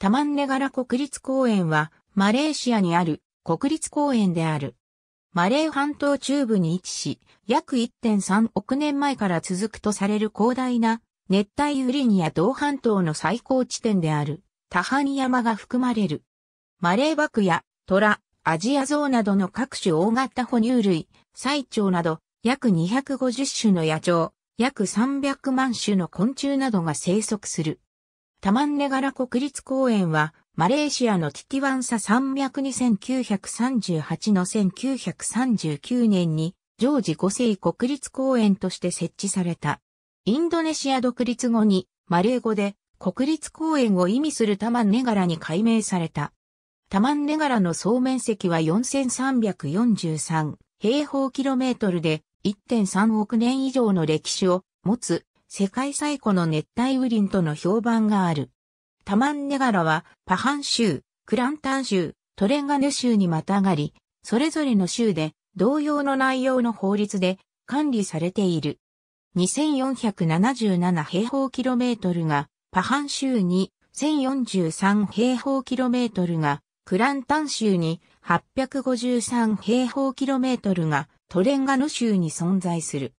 タマンネガラ国立公園は、マレーシアにある国立公園である。マレー半島中部に位置し、約1.3億年前から続くとされる広大な熱帯雨林や同半島の最高地点であるタハニ山が含まれる。マレーバクやトラ、アジアゾウなどの各種大型哺乳類、最長など約250種の野鳥、約300万種の昆虫などが生息する。タマンネガラ国立公園は、マレーシアのティティワンサ山脈に1938の1939年に、ジョージ5世国立公園として設置された。インドネシア独立後に、マレー語で、国立公園を意味するタマンネガラに改名された。タマンネガラの総面積は4343平方キロメートルで1.3億年以上の歴史を持つ世界最古の熱帯雨林との評判がある。タマンネガラは、パハン州、クランタン州、トレンガヌ州にまたがり、それぞれの州で同様の内容の法律で管理されている。2477平方キロメートルがパハン州に、1043平方キロメートルがクランタン州に、853平方キロメートルがトレンガヌ州に存在する。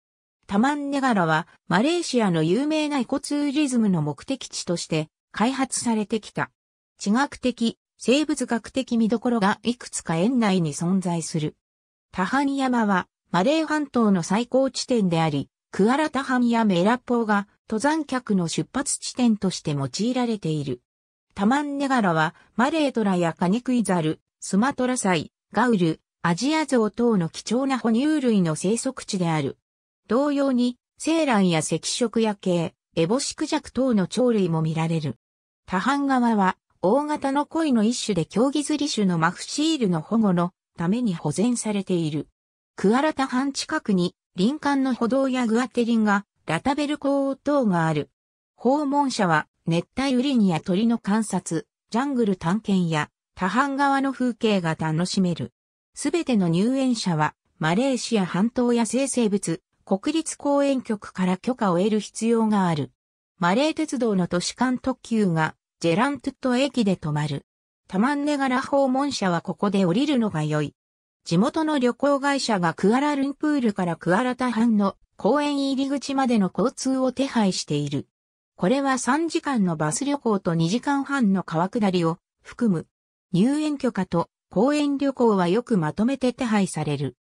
タマンネガラは、マレーシアの有名なエコツーリズムの目的地として開発されてきた。地学的、生物学的見どころがいくつか園内に存在する。タハニ山は、マレー半島の最高地点であり、クアラタハニやメラッポーが登山客の出発地点として用いられている。タマンネガラは、マレートラやカニクイザル、スマトラサイ、ガウル、アジアゾウ等の貴重な哺乳類の生息地である。同様に、ランや赤色夜景、エボシクジャク等の鳥類も見られる。多半側は、大型の鯉の一種で競技釣り種のマフシールの保護のために保全されている。クアラタ半近くに、林間の歩道やグアテリンが、ラタベル港等がある。訪問者は、熱帯雨林や鳥の観察、ジャングル探検や、多半側の風景が楽しめる。すべての入園者は、マレーシア半島や生成物、国立公園局から許可を得る必要がある。マレー鉄道の都市間特急がジェラントゥット駅で止まる。タマンネガラ訪問者はここで降りるのが良い。地元の旅行会社がクアラルンプールからクアラタハンの公園入り口までの交通を手配している。これは3時間のバス旅行と2時間半の川下りを含む。入園許可と公園旅行はよくまとめて手配される。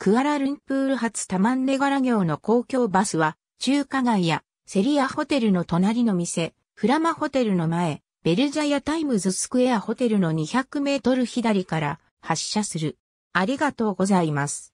クアラルンプール発タマンネガラ行の公共バスは、中華街やセリアホテルの隣の店、フラマホテルの前、ベルジャヤタイムズスクエアホテルの200メートル左から発車する。ありがとうございます。